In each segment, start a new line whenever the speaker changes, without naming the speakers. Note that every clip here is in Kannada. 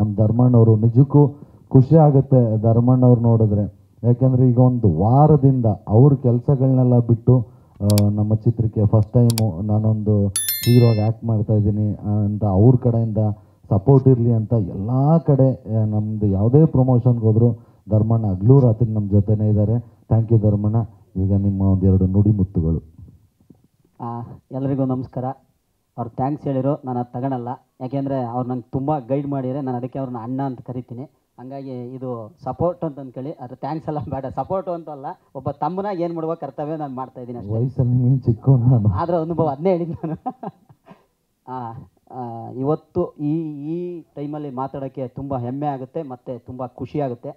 ನಮ್ಮ ಧರ್ಮಣ್ಣವರು ನಿಜಕ್ಕೂ ಖುಷಿ ಆಗುತ್ತೆ ಧರ್ಮಣ್ಣವ್ರು ನೋಡಿದ್ರೆ ಯಾಕೆಂದರೆ ಈಗ ಒಂದು ವಾರದಿಂದ ಅವ್ರ ಕೆಲಸಗಳನ್ನೆಲ್ಲ ಬಿಟ್ಟು ನಮ್ಮ ಚಿತ್ರಕ್ಕೆ ಫಸ್ಟ್ ಟೈಮು ನಾನೊಂದು ಹೀರೋಗೆ ಆ್ಯಕ್ಟ್ ಮಾಡ್ತಾಯಿದ್ದೀನಿ ಅಂತ ಅವ್ರ ಕಡೆಯಿಂದ ಸಪೋರ್ಟ್ ಇರಲಿ ಅಂತ ಎಲ್ಲ ಕಡೆ ನಮ್ಮದು ಯಾವುದೇ ಪ್ರಮೋಷನ್ಗೆ ಹೋದರೂ ಧರ್ಮಣ್ಣ ಹಗ್ಲೂ ರಾತ್ರಿ ನಮ್ಮ ಜೊತೆನೇ ಇದ್ದಾರೆ ಥ್ಯಾಂಕ್ ಯು ಧರ್ಮಣ್ಣ ಈಗ ನಿಮ್ಮ ಒಂದು ಎರಡು ನುಡಿಮುತ್ತುಗಳು
ಎಲ್ಲರಿಗೂ ನಮಸ್ಕಾರ ಅವ್ರು ಥ್ಯಾಂಕ್ಸ್ ಹೇಳಿರೋ ನಾನು ಅದು ತಗೊಳಲ್ಲ ಯಾಕೆಂದರೆ ಅವ್ರು ನಂಗೆ ತುಂಬ ಗೈಡ್ ಮಾಡಿದರೆ ನಾನು ಅದಕ್ಕೆ ಅವ್ರನ್ನ ಅಣ್ಣ ಅಂತ ಕರಿತೀನಿ ಹಂಗಾಗಿ ಇದು ಸಪೋರ್ಟ್ ಅಂತ ಅಂದ್ಕೊಳ್ಳಿ ಅದು ಥ್ಯಾಂಕ್ಸ್ ಎಲ್ಲ ಬೇಡ ಸಪೋರ್ಟು ಅಂತಲ್ಲ ಒಬ್ಬ ತಮ್ಮನಾಗ ಏನು ಮಾಡುವ ಕರ್ತವ್ಯ ನಾನು ಮಾಡ್ತಾ ಇದ್ದೀನಿ
ವಯಸ್ಸಲ್ಲಿ ಚಿಕ್ಕ
ಆದರೆ ಅನುಭವ ಅದನ್ನೇ ಹೇಳಿದ್ದು ನಾನು ಇವತ್ತು ಈ ಈ ಟೈಮಲ್ಲಿ ಮಾತಾಡೋಕ್ಕೆ ತುಂಬ ಹೆಮ್ಮೆ ಆಗುತ್ತೆ ಮತ್ತು ತುಂಬ ಖುಷಿಯಾಗುತ್ತೆ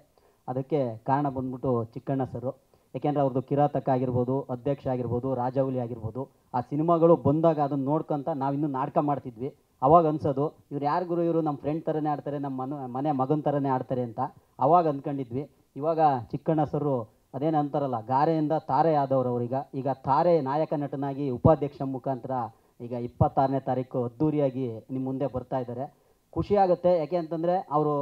ಅದಕ್ಕೆ ಕಾರಣ ಬಂದ್ಬಿಟ್ಟು ಚಿಕ್ಕಣ್ಣ ಸರು ಯಾಕೆಂದರೆ ಅವ್ರದ್ದು ಕಿರಾತಕ ಆಗಿರ್ಬೋದು ಅಧ್ಯಕ್ಷ ಆಗಿರ್ಬೋದು ರಾಜಾವಲಿ ಆಗಿರ್ಬೋದು ಆ ಸಿನಿಮಾಗಳು ಬಂದಾಗ ಅದನ್ನು ನೋಡ್ಕೊಂತ ಇನ್ನೂ ನಾಟಕ ಮಾಡ್ತಿದ್ವಿ ಅವಾಗ ಅನ್ಸೋದು ಇವ್ರು ಯಾರು ಗುರು ಇವರು ನಮ್ಮ ಫ್ರೆಂಡ್ ಥರನೇ ಆಡ್ತಾರೆ ನಮ್ಮ ಮನ ಮನೆ ಮಗನ ಥರನೇ ಆಡ್ತಾರೆ ಅಂತ ಅವಾಗ ಅಂದ್ಕೊಂಡಿದ್ವಿ ಇವಾಗ ಚಿಕ್ಕಣ್ಣ ಸರು ಅದೇನು ಅಂತಾರಲ್ಲ ಗಾರೆಯಿಂದ ತಾರೆ ಆದವರು ಅವ್ರೀಗ ಈಗ ತಾರೆ ನಾಯಕ ನಟನಾಗಿ ಉಪಾಧ್ಯಕ್ಷ ಮುಖಾಂತರ ಈಗ ಇಪ್ಪತ್ತಾರನೇ ತಾರೀಕು ಅದ್ದೂರಿಯಾಗಿ ನಿಮ್ಮ ಮುಂದೆ ಬರ್ತಾ ಇದ್ದಾರೆ ಖುಷಿ ಆಗುತ್ತೆ ಯಾಕೆ ಅಂತಂದರೆ ಅವರು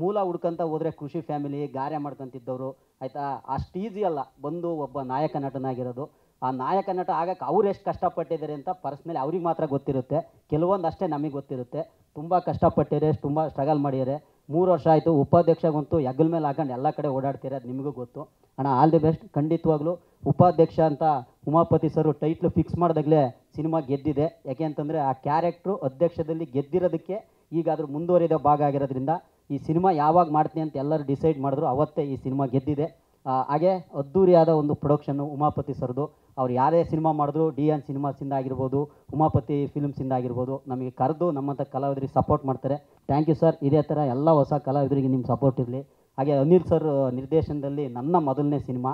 ಮೂಲ ಹುಡ್ಕಂತ ಹೋದರೆ ಕೃಷಿ ಫ್ಯಾಮಿಲಿ ಗಾರೆ ಮಾಡ್ಕೊತಿದ್ದವರು ಆಯಿತಾ ಅಷ್ಟು ಈಸಿ ಅಲ್ಲ ಬಂದು ಒಬ್ಬ ನಾಯಕ ನಟನಾಗಿರೋದು ಆ ನಾಯಕ ನಟ ಆಗಕ್ಕೆ ಅವ್ರು ಎಷ್ಟು ಕಷ್ಟಪಟ್ಟಿದ್ದಾರೆ ಅಂತ ಪರ್ಸ್ನಲಿ ಅವ್ರಿಗೆ ಮಾತ್ರ ಗೊತ್ತಿರುತ್ತೆ ಕೆಲವೊಂದು ಅಷ್ಟೇ ನಮಗೆ ಗೊತ್ತಿರುತ್ತೆ ತುಂಬ ಕಷ್ಟಪಟ್ಟಿದ್ದಾರೆ ತುಂಬ ಸ್ಟ್ರಗಲ್ ಮಾಡಿದ್ದಾರೆ ಮೂರು ವರ್ಷ ಆಯಿತು ಉಪಾಧ್ಯಕ್ಷಗಂತೂ ಹೆಗಲ ಮೇಲೆ ಹಾಕೊಂಡು ಎಲ್ಲ ಕಡೆ ಓಡಾಡ್ತೀರ ಅದು ನಿಮಗೂ ಗೊತ್ತು ಅಣ್ಣ ಆಲ್ ದಿ ಬೆಸ್ಟ್ ಖಂಡಿತವಾಗ್ಲೂ ಉಪಾಧ್ಯಕ್ಷ ಅಂತ ಉಮಾಪತಿ ಸರ್ ಟೈಟ್ಲು ಫಿಕ್ಸ್ ಮಾಡಿದಾಗಲೇ ಸಿನಿಮಾ ಗೆದ್ದಿದೆ ಯಾಕೆ ಅಂತಂದರೆ ಆ ಕ್ಯಾರೆಕ್ಟ್ರು ಅಧ್ಯಕ್ಷದಲ್ಲಿ ಗೆದ್ದಿರೋದಕ್ಕೆ ಈಗಾದರೂ ಅದ್ರ ಮುಂದುವರಿದ ಭಾಗ ಆಗಿರೋದ್ರಿಂದ ಈ ಸಿನಿಮಾ ಯಾವಾಗ ಮಾಡ್ತೀನಿ ಅಂತ ಎಲ್ಲರೂ ಡಿಸೈಡ್ ಮಾಡಿದ್ರು ಅವತ್ತೇ ಈ ಸಿನಿಮಾ ಗೆದ್ದಿದೆ ಹಾಗೆ ಅದ್ದೂರಿಯಾದ ಒಂದು ಪ್ರೊಡಕ್ಷನ್ನು ಉಮಾಪತಿ ಸರ್ದು ಅವ್ರು ಯಾರೇ ಸಿನಿಮಾ ಮಾಡಿದ್ರು ಡಿ ಎನ್ ಸಿನಿಮಾಸಿಂದ ಆಗಿರ್ಬೋದು ಉಮಾಪತಿ ಫಿಲ್ಮ್ಸಿಂದ ಆಗಿರ್ಬೋದು ನಮಗೆ ಕರೆದು ನಮ್ಮಂಥ ಕಲಾವಿದರಿಗೆ ಸಪೋರ್ಟ್ ಮಾಡ್ತಾರೆ ಥ್ಯಾಂಕ್ ಯು ಸರ್ ಇದೇ ಥರ ಎಲ್ಲ ಹೊಸ ಕಲಾವಿದರಿಗೆ ನಿಮ್ಮ ಸಪೋರ್ಟ್ ಇರಲಿ ಹಾಗೆ ಅನಿಲ್ ಸರ್ ನಿರ್ದೇಶನದಲ್ಲಿ ನನ್ನ ಮೊದಲನೇ ಸಿನಿಮಾ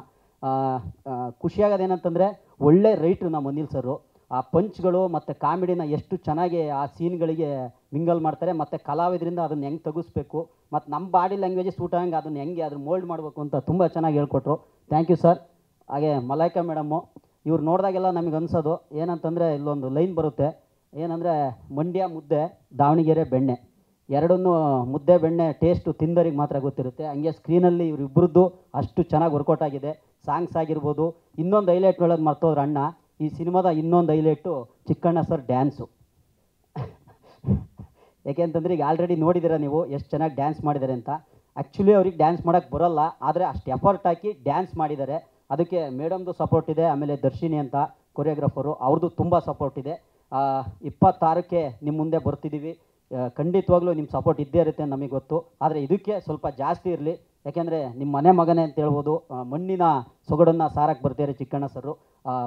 ಖುಷಿಯಾಗೋದೇನಂತಂದರೆ ಒಳ್ಳೆ ರೈಟ್ರು ನಮ್ಮ ಅನಿಲ್ ಸರು ಆ ಪಂಚ್ಗಳು ಮತ್ತು ಕಾಮಿಡಿನ ಎಷ್ಟು ಚೆನ್ನಾಗಿ ಆ ಸೀನ್ಗಳಿಗೆ ಮಿಂಗಲ್ ಮಾಡ್ತಾರೆ ಮತ್ತು ಕಲಾವಿದರಿಂದ ಅದನ್ನು ಹೆಂಗೆ ತೆಗಿಸ್ಬೇಕು ಮತ್ತು ನಮ್ಮ ಬಾಡಿ ಲ್ಯಾಂಗ್ವೇಜ್ ಸೂಟ್ ಆಗಂಗೆ ಅದನ್ನು ಹೆಂಗೆ ಅದನ್ನು ಮೋಲ್ಡ್ ಮಾಡಬೇಕು ಅಂತ ತುಂಬ ಚೆನ್ನಾಗಿ ಹೇಳ್ಕೊಟ್ರು ಥ್ಯಾಂಕ್ ಯು ಸರ್ ಹಾಗೆ ಮಲೈಕಾ ಮೇಡಮ್ಮು ಇವ್ರು ನೋಡಿದಾಗೆಲ್ಲ ನಮಗೆ ಅನ್ಸೋದು ಏನಂತಂದರೆ ಇಲ್ಲೊಂದು ಲೈನ್ ಬರುತ್ತೆ ಏನಂದರೆ ಮಂಡ್ಯ ಮುದ್ದೆ ದಾವಣಗೆರೆ ಬೆಣ್ಣೆ ಎರಡನ್ನೂ ಮುದ್ದೆ ಬೆಣ್ಣೆ ಟೇಸ್ಟು ತಿಂದರಿಗೆ ಮಾತ್ರ ಗೊತ್ತಿರುತ್ತೆ ಹಂಗೆ ಸ್ಕ್ರೀನಲ್ಲಿ ಇವರಿಬ್ಬರದ್ದು ಅಷ್ಟು ಚೆನ್ನಾಗಿ ವರ್ಕೌಟ್ ಆಗಿದೆ ಸಾಂಗ್ಸ್ ಆಗಿರ್ಬೋದು ಇನ್ನೊಂದು ಹೈಲೈಟ್ ಹೇಳೋದು ಮರ್ತೋದ್ರ ಅಣ್ಣ ಈ ಸಿನಿಮಾದ ಇನ್ನೊಂದು ಹೈಲೈಟು ಚಿಕ್ಕಣ್ಣ ಸರ್ ಡ್ಯಾನ್ಸು ಯಾಕೆಂತಂದರೆ ಈಗ ಆಲ್ರೆಡಿ ನೋಡಿದ್ದೀರ ನೀವು ಎಷ್ಟು ಚೆನ್ನಾಗಿ ಡ್ಯಾನ್ಸ್ ಮಾಡಿದ್ದಾರೆ ಅಂತ ಆ್ಯಕ್ಚುಲಿ ಅವ್ರಿಗೆ ಡ್ಯಾನ್ಸ್ ಮಾಡೋಕ್ಕೆ ಬರೋಲ್ಲ ಆದರೆ ಅಷ್ಟು ಎಫರ್ಟ್ ಹಾಕಿ ಡ್ಯಾನ್ಸ್ ಮಾಡಿದ್ದಾರೆ ಅದಕ್ಕೆ ಮೇಡಮ್ದು ಸಪೋರ್ಟ್ ಇದೆ ಆಮೇಲೆ ದರ್ಶಿನಿ ಅಂತ ಕೊರಿಯೋಗ್ರಾಫರು ಅವ್ರದ್ದು ತುಂಬ ಸಪೋರ್ಟ್ ಇದೆ ಇಪ್ಪತ್ತಾರಕ್ಕೆ ನಿಮ್ಮ ಮುಂದೆ ಬರ್ತಿದ್ದೀವಿ ಖಂಡಿತವಾಗ್ಲೂ ನಿಮ್ಮ ಸಪೋರ್ಟ್ ಇದ್ದೇ ಇರುತ್ತೆ ನಮಗೆ ಗೊತ್ತು ಆದರೆ ಇದಕ್ಕೆ ಸ್ವಲ್ಪ ಜಾಸ್ತಿ ಇರಲಿ ಯಾಕೆಂದರೆ ನಿಮ್ಮ ಮನೆ ಮಗನೇ ಅಂತ ಹೇಳ್ಬೋದು ಮಣ್ಣಿನ ಸೊಗಡನ್ನು ಸಾರಕ್ಕೆ ಬರ್ತಾರೆ ಚಿಕ್ಕಣ್ಣ ಸರು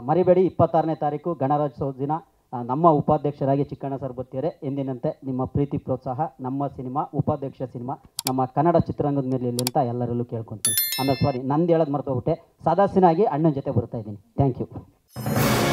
ಮರಿಬೇಡಿ ಇಪ್ಪತ್ತಾರನೇ ತಾರೀಕು ಗಣರಾಜ್ಯೋತ್ಸವ ದಿನ ನಮ್ಮ ಉಪಾಧ್ಯಕ್ಷರಾಗಿ ಚಿಕ್ಕಣ್ಣ ಸರ್ ಬರ್ತೀರಿ ಎಂದಿನಂತೆ ನಿಮ್ಮ ಪ್ರೀತಿ ಪ್ರೋತ್ಸಾಹ ನಮ್ಮ ಸಿನಿಮಾ ಉಪಾಧ್ಯಕ್ಷ ಸಿನಿಮಾ ನಮ್ಮ ಕನ್ನಡ ಚಿತ್ರರಂಗದ ಮೇಲೆ ಅಂತ ಎಲ್ಲರಲ್ಲೂ ಕೇಳ್ಕೊತೀನಿ ಆಮೇಲೆ ಸಾರಿ ನಂದು ಹೇಳೋದು ಮರ್ತೋಗ್ಬಿಟ್ಟೆ ಸದಸ್ಯನಾಗಿ ಅಣ್ಣನ ಜೊತೆ ಬರ್ತಾ ಇದ್ದೀನಿ ಥ್ಯಾಂಕ್ ಯು